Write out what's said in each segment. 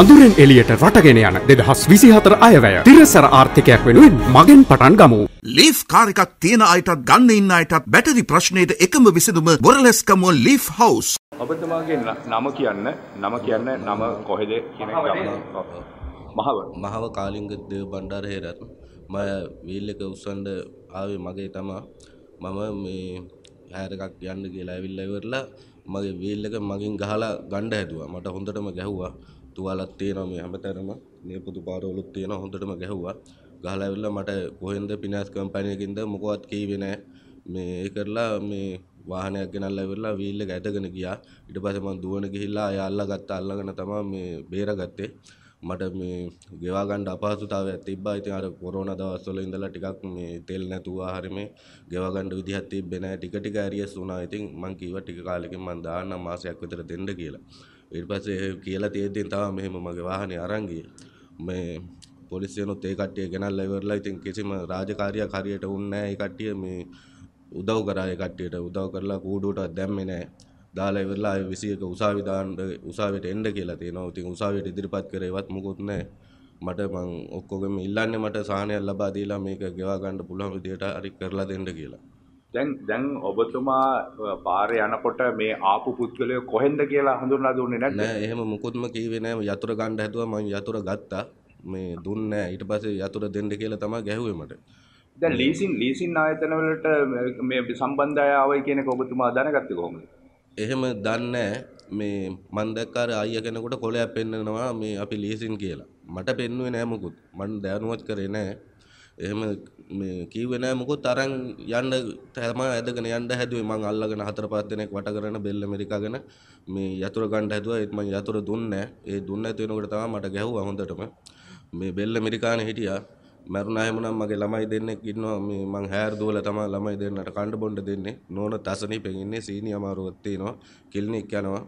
අඳුරෙන් එලියට රටගෙන යන දෙදහස් විසිහතර අයවැය තිරසර ආර්ථිකයක් වෙනුවෙන් මගෙන් පටන් ගමු. ලීෆ් කාරකක් තියෙන අයටත් ගන්න ඉන්න අයටත් බැටරි ප්‍රශ්නයට එකම විසඳුම බොරලස්කම ලීෆ් හවස්. ඔබතුමාගේ නම කියන්න නම කියන්න නම කොහෙද කියන මහව මහව කාලිංගද බණ්ඩාර හේරත් ම වීල් එක උස්සන්ඩ ආවේ මගේ තමා මම මේ හැරකක් යන්න කියලා ඇවිල්ල ඉවරලා මගේ වීල් එක මගින් ගහලා ගණ්ඩ හැදුවා මට හොඳටම ගැහුවා තුවාලත් තියෙනවා මේ හැමතැනම මේ පුදු පාරවලුත් තියෙනවා හොඳටම ගැහුවා ගහලා ඇවිල්ලා මට කොහෙන්ද ෆිනෑන්ස් කම්පැනි එකකින්ද මොකවත් කීවේ නෑ මේ ඒ කරලා මේ වාහනයක් ගෙනල්ලා ඇවිල්ලා වීල් එක ඇදගෙන ගියා ඊට පස්සේ මම දුවන ගිහිල්ලා අය අල්ලගත්ත අල්ලගෙන තමයි මේ බේරගත්තේ මට මේ ගෙවා ගන්න අපහසුතාවයක් තිබ්බා. ඉතින් අර කොරෝනා දවස්වල ඉඳලා ටිකක් මේ තෙල් නැතුව ආහාර මේ ගෙවා ගන්න විදිහක් තිබ්බේ නැහැ. ටික ටික ඇරියස් වුණා. ඉතින් මං කීවා ටික කාලෙකින් මං දාන්න මාසයක් විතර දෙන්න කියලා. ඊට පස්සේ කියලා තියෙද්දි තව මෙහෙම මගේ වාහනේ අරන් මේ පොලිසියනොත් ඒ කට්ටිය ගෙනල්ලා ඉවරලා ඉතින් කිසිම රාජකාරියක් හරියට වුණේ නැහැ ඒ කට්ටිය මේ උදව් කරා ඒ කට්ටියට උදව් කරලා කූඩුවට දැම්මේ නැහැ දාලා ඉවරලා ආයෙ 21 උසාවි දාන්න උසාවියට එන්න කියලා තියෙනවා. ඉතින් උසාවියට ඉදිරිපත් කරේවත් මොකුත් නැහැ. මට මං ඔක්කොගෙම ඉල්ලන්නේ මට සහනයක් ලබා දීලා මේක ගෙවා ගන්න පුළුවන් විදියට හරි කරලා දෙන්න කියලා. දැන් දැන් ඔබතුමා පාරේ යනකොට මේ ආපු පුද්ගලය කොහෙන්ද කියලා හඳුන්ලා දුන්නේ නැද්ද? නෑ එහෙම මුකුත්ම කිව්වේ නෑ යතුර ගන්න හැදුවා මම යතුර ගත්තා. මේ දුන්නේ නෑ ඊට පස්සේ යතුර දෙන්න කියලා තමයි ගැහුවේ මට. දැන් ලීසින් ලීසින් ආයතන වලට මේ සම්බන්ධය ආවයි කියන එක ඔබතුමා දැනගත්තේ කොහොමද? එහෙම දන්නේ මේ මං දැක්කාර අයියා කෙනෙකුට කොලයක් පෙන්නනවා මේ අපි ලීසින් කියලා. මට පෙන්නුවේ නෑ මුකුත්. මම දැනුවත් කරේ නෑ. එහෙම කිව්වේ නෑ මොකොත් අරන් යන්න තම ඇදගෙන යන්න හැදුවේ මං අල්ලගෙන හතර පහ දෙනෙක් වට කරගෙන බෙල්ල මෙරිකාගෙන මේ යතුර ගන්න හැදුවා ඒත් මං යතුර දුන්නේ ඒ දුන්නේ නැති වෙනකොට තමයි මට ගැහුවා හොඳටම මේ බෙල්ල මෙරිකානේ හිටියා මැරුණා හැමනම් මගේ ළමයි දෙන්නෙක් ඉන්නවා මේ මං හැර් දුවලා තමයි ළමයි දෙන්නට කන්න බොන්න දෙන්නේ නෝන තසනීපෙන් ඉන්නේ සීනි අමාරුවක් තියෙනවා ක්ලිනික් යනවා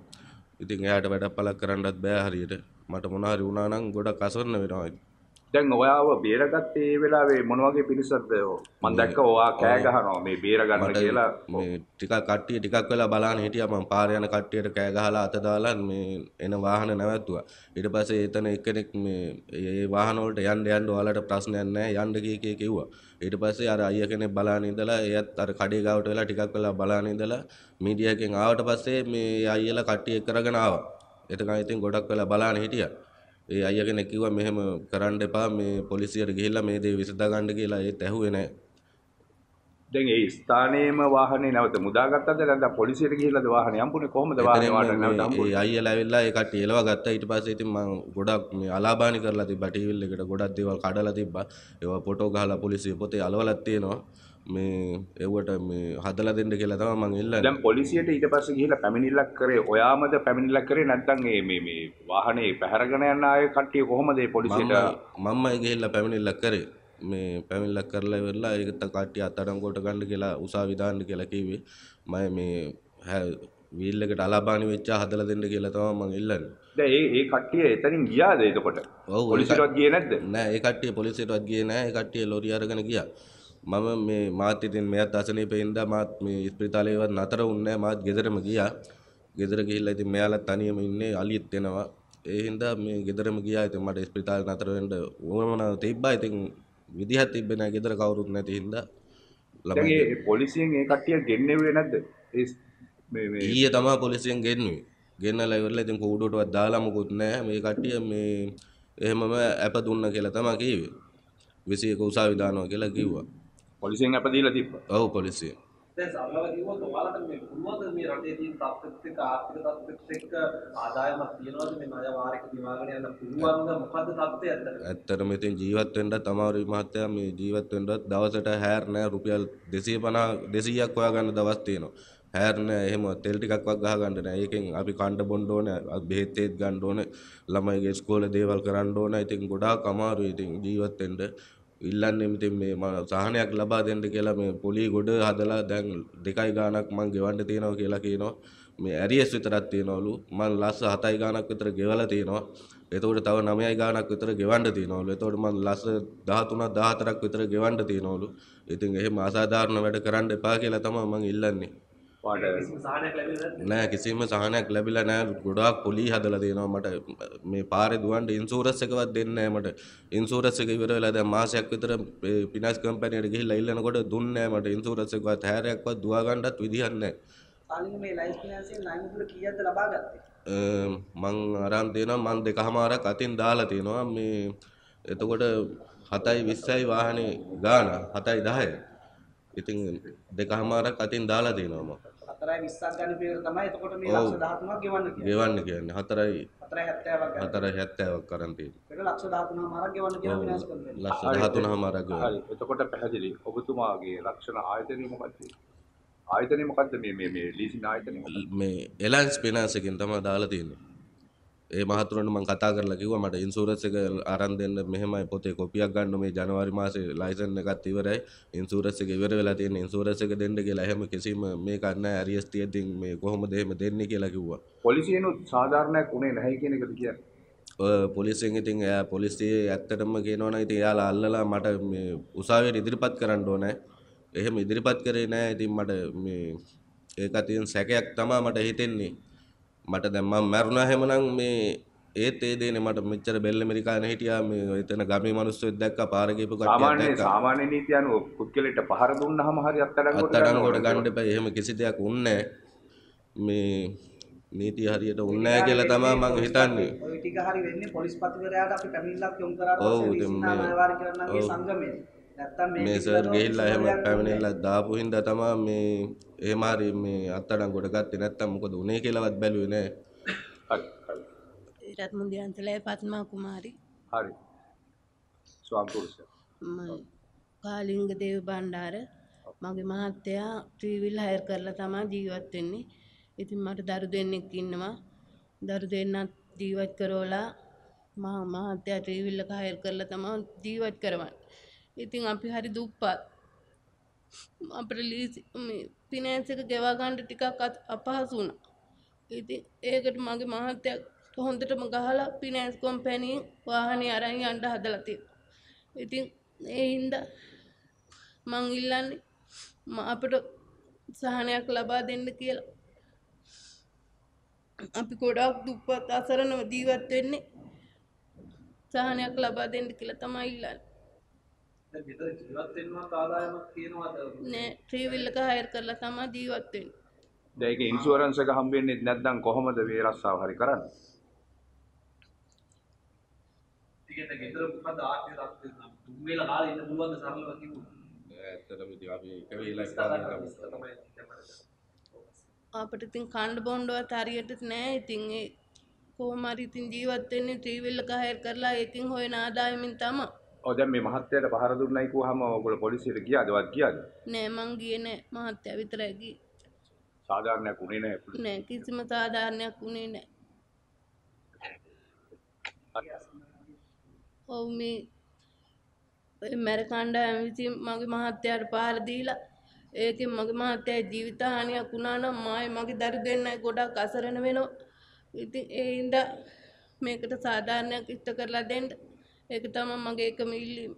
ඉතින් එයාට වැඩක් පලක් කරන්නත් බෑ හරියට මට මොනවා හරි වුණා නම් ගොඩක් අසරණ වෙනවා දැන් ඔයාව බේරගත් ඒ වෙලාවේ මොනවගේ පිරිසක්ද මන් දැක්ක ඔයා කෑ ගහනවා මේ බේරගන්න කියලා ටිකක් කට්ටිය ටිකක් වෙලා බලන්න හිටියා මම පාර යන කට්ටියට කෑ ගහලා අත දාලා මේ එන වාහන නැවැත්තුවා ඊට පස්සේ එතන එක්කෙනෙක් මේ ඒ වාහන වලට යන්න යන්න ඔයාලට ප්‍රශ්නයක් නැහැ යන්න කිය කිය කිව්වා ඊට පස්සේ අර අයියා කෙනෙක් බලාන ඉඳලා එයත් අර කඩේ ගාවට වෙලා ටිකක් වෙලා බලාන ඉඳලා මීඩියා එකෙන් ආවට පස්සේ මේ අයියලා කට්ටිය කරගෙන ආවා එතකන් ඉතින් ගොඩක් වෙලා බලාන හිටියා ඒ අයියා කෙනෙක් කිව්වා මෙහෙම කරන්න එපා මේ පොලිසියට ගිහිල්ලා මේ දේ විසඳා ගන්න කියලා ඒත් ඇහුවේ නැහැ. දැන් ඒ ස්ථානයේම වාහනේ නැවත මුදාගත්තද නැත්නම් පොලිසියට ගිහිල්ලාද වාහනේ හම්බුනේ කොහොමද වාහනේ වාහනේ නැවත හම්බුනේ අයියලා ඇවිල්ලා ඒ කට්ටිය එලව ගත්තා ඊට පස්සේ ඉතින් මම ගොඩක් මේ අලාබානි කරලා තිබ්බා ටීවිල් එකට ගොඩක් දේවල් කඩලා තිබ්බා ඒවා ෆොටෝ ගහලා පොලිසිය පොතේ අලවලක් තියෙනවා මේ ඒවට මේ හදල දෙන්න කියලා තම මං එල්ල දැන් පොලිසියට ඊට පස්සේ ගිහිල්ලා පැමිණිල්ලක් කරේ ඔයාමද පැමිණිල්ලක් කරේ නැත්නම් මේ මේ මේ වාහනේ පැහැරගෙන යන අය කට්ටිය කොහොමද ඒ පොලිසියට මම්මයි ගිහිල්ලා පැමිණිල්ලක් කරේ මේ පැමිණිල්ලක් කරලා ඉවරලා ඒක කට්ටිය අත්අඩංගුවට ගන්න කියලා උසාවි දාන්න කියලා කිව්වේ මම මේ වීල් එකට අලාබානි වෙච්ච හදලා දෙන්න කියලා තමයි මං එල්ලන්නේ ඒ ඒ කට්ටිය එතනින් ගියාද එතකොට පොලිසියටවත් ගියේ නැද්ද නෑ ඒ කට්ටිය පොලිසියටවත් ගියේ නෑ ඒ කට්ටිය ලොරි අරගෙන ගියා මම මේ මාත් ඉතින් මෙයාත් අසනීපේ ඉඳලා මාත් මේ ස්පිරිතාලේවත් නතර වුණේ මාත් ගෙදරම ගියා. ගෙදර ගිහිල්ලා ඉතින් මෙයාලා තනියම ඉන්නේ අලියෙත් එනවා. ඒ හින්දා මේ ගෙදරම ගියා. ඉතින් මට ස්පිරිතාලේ නතර වෙන්න ඕනම තිබ්බා. ඉතින් විදිහක් තිබ්බේ නැහැ ගෙදර කවුරුත් නැති හින්දා. ළමයි ඒ පොලිසියෙන් ඒ කට්ටිය ගෙන්නෙව්වේ නැද්ද? ඒ මේ මේ ඊයේ තමයි පොලිසියෙන් ගෙන්නුවේ. ගෙන්නලා ඉවරලා ඉතින් කෝඩුවටවත් දාලා මොකුත් නැහැ. මේ කට්ටිය මේ එහෙමම ඇප දුන්න කියලා තමයි කිව්වේ. 21 උසාවි දානවා කියලා කිව්වා. පොලිසියෙන් අප දීලා තිබ්බා. ඔව් පොලිසිය. දැන් සමහරව කිව්වොත් ඔයාලට මේ පුළුවන්ද මේ රටේ තියෙන තාත්වික ආර්ථික තත්ත්වෙත් එක්ක ආදායමක් තියනවාද මේ ණය වාරික දිවාගෙන යන්න පුළුවන්ද මොකද්ද තත්ත්වය ඇත්තට? ඇත්තටම ඉතින් ජීවත් වෙන්නත් අමාරුයි මහත්තයා මේ ජීවත් වෙන්නත් දවසට හැර් නෑ රුපියල් 250 200ක් හොයාගන්න දවස් තියෙනවා. හැර් නෑ එහෙම තෙල් ටිකක්වත් ගහ ගන්න නෑ. ඒකෙන් අපි කන්න බොන්න ඕනේ, බෙහෙත් ඒත් ගන්න ඕනේ, ළමයිගේ ඉස්කෝලේ දේවල් කරන්න ඕනේ. ඉතින් ගොඩාක් අමාරුයි ඉතින් ජීවත් වෙන්න. ඉල්ලන්නේ ඉතින් මේ මම සහනයක් ලබා දෙන්න කියලා මේ පොලි ගොඩ හදලා දැන් දෙකයි ගාණක් මං ගෙවන්න තියෙනවා කියලා කියනවා. මේ ඇරියස් විතරක් තියෙනවලු. මං ලස්ස 7යි ගාණක් විතර ගෙවලා තියෙනවා. එතකොට තව 9යි ගාණක් විතර ගෙවන්න තියෙනවලු. එතකොට මං ලස්ස 13ක් 14ක් විතර ගෙවන්න තියෙනවලු. ඉතින් එහෙම අසාධාරණ වැඩ කරන්න එපා කියලා තමයි මං ඉල්ලන්නේ. වාට නෑ කිසිම සහනයක් ලැබිලා නෑ ගොඩාක් පොලි හදලා දෙනවා මට මේ පාරේ දුවන්ට ඉන්සූරන්ස් එකවත් දෙන්නේ නෑ මට ඉන්සූරන්ස් එක ඉවර වෙලා දැන් මාසයක් විතර ෆිනෑන්ස් කම්පැනියට ගිහිල්ලා ඉල්ලනකොට දුන්නේ නෑ මට ඉන්සූරන්ස් එකවත් හැරයක්වත් දුවා ගන්නත් විදිහක් නෑ සාලින් මේ ලයිෆ් ෆිනෑන්සින් ලයින් වල කීයක්ද ලබා ගත්තේ මං අරන් දෙනවා මං දෙකහමාරක් අතින් දාලා තිනවා මේ එතකොට 7යි 20යි වාහනේ ගාන 7යි 10යි ඉතින් දෙකහමාරක් අතින් දාලා තිනවා මම 4යි 20ක් ගන්න පිළිවෙල තමයි එතකොට මේ ලක්ෂ 13ක් ගෙවන්න කියන්නේ. ගෙවන්න කියන්නේ 4යි 4යි 70ක් ගන්න. 4යි 70ක් කරන් තියෙන්නේ. ඒක ලක්ෂ 13මාරක් ගෙවන්න කියලා විනාශ කරනවා. ලක්ෂ 13මාරක් ගෙවන්න. හරි. එතකොට පැහැදිලි. ඔබතුමාගේ ලක්ෂණ ආයතනය මොකක්ද? ආයතනය මොකක්ද මේ මේ මේ ලීසින් ආයතනය? මේ එලයන්ස් ෆිනෑන්ස් එකෙන් තමයි දාලා තියෙන්නේ. ඒ මහතුරට මං කතා කරලා කිව්වා මට ඉන්සූරන්ස් එක අරන් දෙන්න මෙහෙමයි පොතේ කොපියක් ගන්න මේ ජනවාරි මාසේ ලයිසන් එකත් ඉවරයි ඉන්සූරන්ස් එක ඉවර වෙලා තියෙන ඉන්සූරන්ස් එක දෙන්න කියලා එහෙම කිසිම මේක නැහැ ඇරියස් තියෙද්දී මේ කොහොමද එහෙම දෙන්නේ කියලා කිව්වා පොලිසියෙනුත් සාධාරණයක් උනේ නැහැ කියන එකද කියන්නේ පොලිසියෙන් ඉතින් එයා පොලිසිය ඇත්තටම කියනවනම් ඉතින් එයාලා අල්ලලා මට මේ උසාවියට ඉදිරිපත් කරන්න ඕනේ එහෙම ඉදිරිපත් කරේ නැහැ ඉතින් මට මේ ඒක තියෙන සැකයක් තමයි මට හිතෙන්නේ මට දැන් මම මැරුණා හැමනම් මේ ඒත් ඒ දේනේ මට මෙච්චර බෙල්ල ඇමරිකානේ හිටියා මේ එතන ගමේ මිනිස්සු දැක්කා පාර ගිහපු කට්ටියක් දැක්කා සාමාන්‍ය සාමාන්‍ය නීති අනුව පුද්ගලෙට පහර දුන්නාම හරි අත්අඩංගුවට අත්අඩංගුවට ගන්න එපා එහෙම කිසි දෙයක් උන්නේ මේ නීතිය හරියට උන්නේ කියලා තමයි මම හිතන්නේ. ඔය ටික හරි වෙන්නේ පොලිස්පතිවරයාට අපි පැමිණිල්ලක් යොමු කරාට පස්සේ විශ්නාම අනිවාර්ය කරනවා සංගමයේ. මේ සර් ගිහිල්ලා එහෙම පැමිණිලා දාපු හින්දා තමයි මේ එහෙම හරි මේ අත්අඩංගුවට ගත්තේ නැත්තම් මොකද උනේ කියලාවත් බැලුවේ නෑ. ඒකත් මුදියන්තලේ පත්මා කුමාරි. හරි. ස්වාම්පුරුෂ. මම කාලිංග දේව බණ්ඩාර මගේ මහත්තයා ත්‍රිවිල් හයර් කරලා තමයි ජීවත් වෙන්නේ. ඉතින් මට දරු දෙන්නෙක් ඉන්නවා. දරු දෙන්නත් ජීවත් කරවලා මහා මහත්තයා ත්‍රිවිල් එක හයර් කරලා තමයි ජීවත් කරවන්නේ. ඉතින් අපි හරි දුප්පත් අපට ලීසි පිනෑන්ස එක ගෙවාගණ්ඩ ටිකක් අත් අපහසු වුණ ඉතින් ඒකට මගේ මහත්තයක් හොඳටම ගහලා පිනෑස් කොම්පැනී වාහනේ අරන් අන්ඩ හදලතිය ඉතින් එහින්ද මං ඉල්ලන්නේ අපට සහනයක් ලබා දෙන්න කියලා අපි ගොඩක් දුප්පත් අසරණව ජීවත් වෙන්නේ සහනයක් ලබා දෙන්න කියලා තමයි ඉල්ලන්නේ නෑ ට්‍රීවිල් එක හයර් කරලා තමයි ජීවත් වෙන්නේ. දැන් ඒක ඉන්ෂුරන්ස් එක හම් වෙන්නේ නැත්නම් කොහොමද මේ රස්සාව හරි කරන්නේ? ඒකෙන් ගෙදර මොකද ආර්ථික තත්ත්වය නම් තුන් වෙලා කාලේ ඉන්න පුළුවන් ද සරලව කිව්වොත්. ඇත්තටම ඉතින් අපි එක වෙලක් තමයි අපිට ඉතින් කන්න බොන්නවත් හරියට නෑ. ඉතින් ඒ කොහොම හරි ඉතින් ජීවත් වෙන්නේ ට්‍රීවිල් එක හයර් කරලා ඒකෙන් හොයන ආදායමින් තමයි ඔව් දැන් මේ මහත්තයාට පහර දුන්නයි කිව්වහම ඔයගොල්ලෝ පොලිසියට ගියාදවත් ගියාද? නෑ මං ගියේ නෑ මහත්තයා විතරයි ගියේ. සාධාරණයක් උනේ නෑ. නෑ කිසිම සාධාරණයක් උනේ නෑ. ඔව් මේ මැර කණ්ඩායම විසින් මගේ මහත්තයාට පහර දීලා ඒකෙන් මගේ මහත්තයා ජීවිත හානියක් වුණා නම් මායි මගේ දරු දෙන්නයි ගොඩක් අසරණ වෙනවා. ඉතින් ඒ හින්දා මේකට සාධාරණයක් ඉෂ්ට කරලා දෙන්න ඒක තමයි මගේ එකම ඉල්ලීම